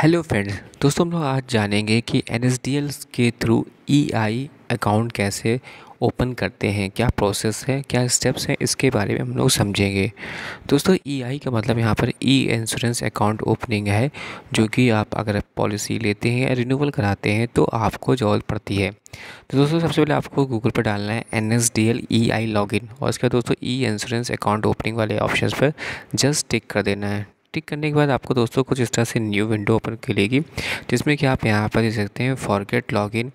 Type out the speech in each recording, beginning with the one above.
hello friends दोस्तों हम लोग आज जानेंगे कि एन के थ्रू ई आई अकाउंट कैसे ओपन करते हैं क्या प्रोसेस है क्या स्टेप्स हैं इसके बारे में हम लोग समझेंगे दोस्तों ई e आई का मतलब यहाँ पर ई इंश्योरेंस अकाउंट ओपनिंग है जो कि आप अगर पॉलिसी लेते हैं या रिन्यूअल कराते हैं तो आपको जरूरत पड़ती है तो दोस्तों सबसे पहले आपको गूगल पर डालना है N S D L E I in और उसके बाद दोस्तों ई इंश्योरेंस अकाउंट ओपनिंग वाले ऑप्शन पर जस्ट टिक कर देना है टिक करने के बाद आपको दोस्तों कुछ इस तरह से न्यू विंडो ओपन खुलेगी जिसमें कि आप यहाँ पर देख सकते हैं forget login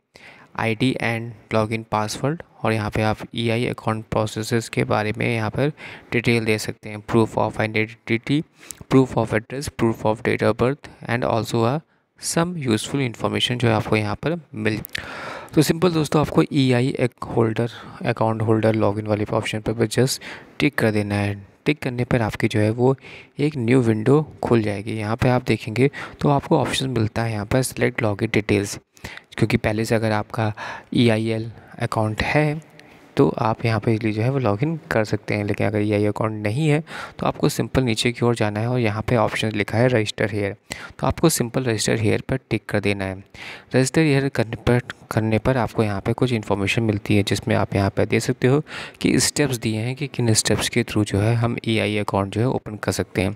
ID and login password और यहाँ पे आप ईआई अकाउंट प्रोसेसेस के बारे में यहाँ पर डिटेल दे सकते हैं proof of identity proof of address proof of date of birth and also uh some useful information जो है आपको यहाँ पर मिल तो सिंपल दोस्तों आपको ई e आई एक होल्डर अकाउंट होल्डर लॉगिन वाले ऑप्शन पर जस्ट टिक कर देना है टिक करने पर आपकी जो है वो एक न्यू विंडो खुल जाएगी यहाँ पर आप देखेंगे तो आपको ऑप्शन मिलता है यहाँ पर सेलेक्ट लॉग डिटेल्स क्योंकि पहले से अगर आपका ई आई एल अकाउंट है तो आप यहाँ पे जो है वो लॉगिन कर सकते हैं लेकिन अगर ये अकाउंट नहीं है तो आपको सिंपल नीचे की ओर जाना है और यहाँ पे ऑप्शन लिखा है रजिस्टर हेयर तो आपको सिंपल रजिस्टर हेयर पर टिक कर देना है रजिस्टर हेयर करने पर करने पर आपको यहाँ पे कुछ इन्फॉर्मेशन मिलती है जिसमें आप यहाँ पर दे सकते हो कि स्टेप्स दिए हैं कि किन स्टेप्स के थ्रू जो है हम ई अकाउंट जो है ओपन कर सकते हैं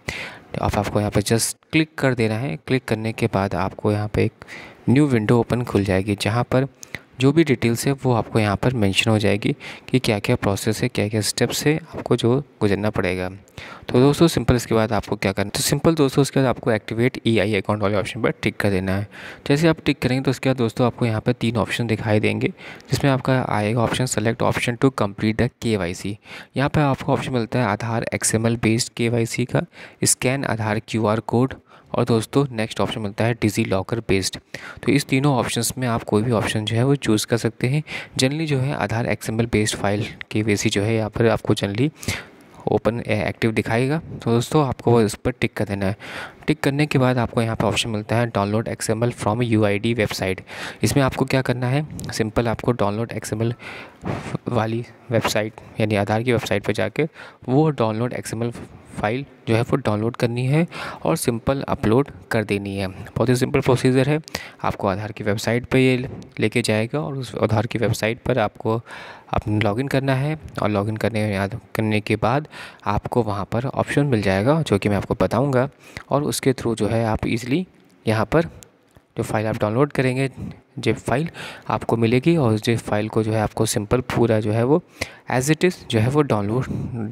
तो आप आपको यहाँ पर जस्ट क्लिक कर देना है क्लिक करने के बाद आपको यहाँ पर एक न्यू विंडो ओपन खुल जाएगी जहाँ पर जो भी डिटेल्स है वो आपको यहाँ पर मेंशन हो जाएगी कि क्या क्या प्रोसेस है क्या क्या स्टेप्स है आपको जो गुजरना पड़ेगा तो दोस्तों सिंपल इसके बाद आपको क्या करना तो सिंपल दोस्तों उसके बाद आपको एक्टिवेट ई आई अकाउंट वाले ऑप्शन पर टिक कर देना है जैसे आप टिक करेंगे तो उसके बाद दोस्तों आपको यहाँ पर तीन ऑप्शन दिखाई देंगे जिसमें आपका आएगा option select option to complete the K Y C यहाँ पर आपको ऑप्शन मिलता है Aadhaar X M L based K Y C का scan Aadhaar Q R code और दोस्तों नेक्स्ट ऑप्शन मिलता है डिजी लॉकर बेस्ड तो इस तीनों ऑप्शंस में आप कोई भी ऑप्शन जो है वो चूज़ कर सकते हैं जनरली जो है आधार एक्सएमएल बेस्ड फाइल के वैसी जो है यहाँ पर आपको जनरली ओपन एक्टिव दिखाएगा तो दोस्तों आपको इस पर टिक कर देना है टिक करने के बाद आपको यहाँ पर ऑप्शन मिलता है download XML from UID website इसमें आपको क्या करना है सिंपल आपको डाउनलोड एक्सएमएल वाली वेबसाइट यानी आधार की वेबसाइट पर जाके वो डाउनलोड एक्सएमएल फाइल जो है वो डाउनलोड करनी है और सिंपल अपलोड कर देनी है बहुत ही सिंपल प्रोसीजर है आपको आधार की वेबसाइट पर ये लेके जाएगा और उस आधार की वेबसाइट पर आपको अपने लॉगिन करना है और लॉगिन करने याद करने के बाद आपको वहाँ पर ऑप्शन मिल जाएगा जो कि मैं आपको बताऊँगा और उसके थ्रू जो है आप ईज़िली यहाँ पर जो फाइल आप डाउनलोड करेंगे जिप फाइल आपको मिलेगी और उस फाइल को जो है आपको सिंपल पूरा जो है वो एज़ इट इज़ जो है वो डाउनलोड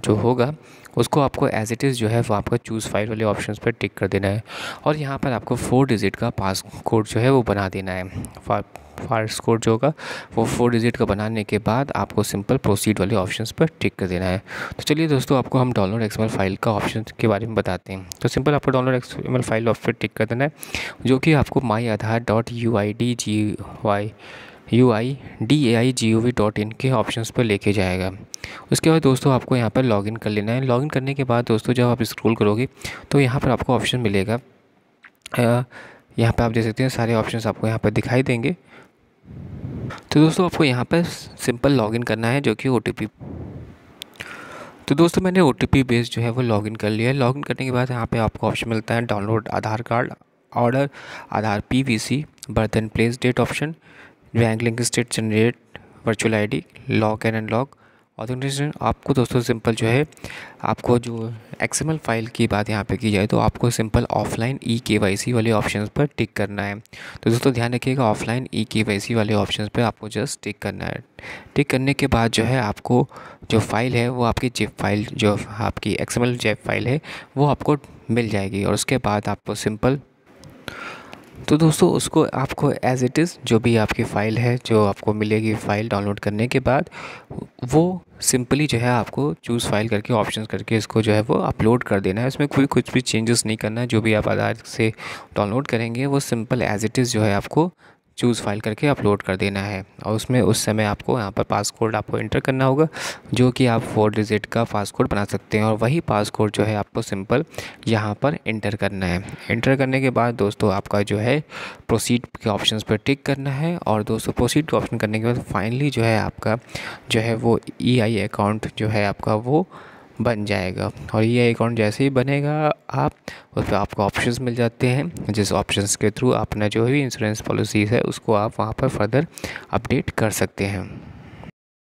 जो होगा उसको आपको एज़ इट इज़ जो है वो आपका चूज़ फाइल वाले ऑप्शन पर टिक कर देना है और यहाँ पर आपको फोर डिजिट का पास कोड जो है वो बना देना है फास्ट कोड जो होगा वो फोर डिजिट का बनाने के बाद आपको सिंपल प्रोसीड वाले ऑप्शंस पर टिक कर देना है तो चलिए दोस्तों आपको हम डाउनलोड एक्सएमएल फाइल का ऑप्शन के बारे में बताते हैं तो सिंपल आपको download XML file option tick कर देना है जो कि आपको my Aadhaar dot U I D G Y U I D A I G O V dot in के ऑप्शन पर लेके जाएगा उसके बाद दोस्तों आपको यहाँ पर लॉगिन कर लेना है लॉगिन करने के बाद दोस्तों जब आप स्क्रॉल करोगे तो यहाँ पर आपको ऑप्शन मिलेगा यहाँ पर आप देख सकते हैं सारे ऑप्शन आपको यहाँ पर दिखाई देंगे तो दोस्तों आपको यहाँ पर सिंपल लॉगिन करना है जो कि ओ तो दोस्तों मैंने ओ टी पी बेस्ड जो है वो लॉगिन कर लिया है लॉगिन करने के बाद यहाँ पे आपको ऑप्शन मिलता है download Aadhaar card order Aadhaar P V C birth and place date option bank link state generate virtual ID lock and unlock authentication आपको दोस्तों सिंपल जो है आपको जो एक्सएमएल फाइल की बात यहाँ पे की जाए तो आपको सिंपल ऑफलाइन ई के वाई सी वाले ऑप्शन पर टिक करना है तो दोस्तों ध्यान रखिएगा ऑफलाइन ई के वाई सी वाले ऑप्शन पर आपको जस्ट टिक करना है टिक करने के बाद जो है आपको जो फाइल है वो आपकी जेप फाइल जो आपकी एक्सएमएल जेप फाइल है वो आपको मिल जाएगी और उसके बाद आपको सिंपल तो दोस्तों उसको आपको एज़ इट इज़ जो भी आपकी फ़ाइल है जो आपको मिलेगी फ़ाइल डाउनलोड करने के बाद वो सिंपली जो है आपको चूज़ फाइल करके ऑप्शन करके इसको जो है वो अपलोड कर देना है उसमें कोई कुछ भी चेंजेस नहीं करना है जो भी आप आधार से डाउनलोड करेंगे वो सिंपल एज़ इट इज़ जो है आपको चूज़ फाइल करके अपलोड कर देना है और उसमें उस समय आपको यहाँ पर पासकोड आपको इंटर करना होगा जो कि आप फोर डिजिट का पासकोड बना सकते हैं और वही पासकोड जो है आपको सिंपल यहाँ पर इंटर करना है इंटर करने के बाद दोस्तों आपका जो है प्रोसीड के ऑप्शन पर टिक करना है और दोस्तों प्रोसीड ऑप्शन करने के बाद फाइनली जो है आपका जो है वो ई e अकाउंट जो है आपका वो बन जाएगा और ये अकाउंट जैसे ही बनेगा आप उस पर आपको ऑप्शंस मिल जाते हैं जिस ऑप्शंस के थ्रू अपना जो भी इंश्योरेंस पॉलिसीज़ है उसको आप वहाँ पर फर्दर अपडेट कर सकते हैं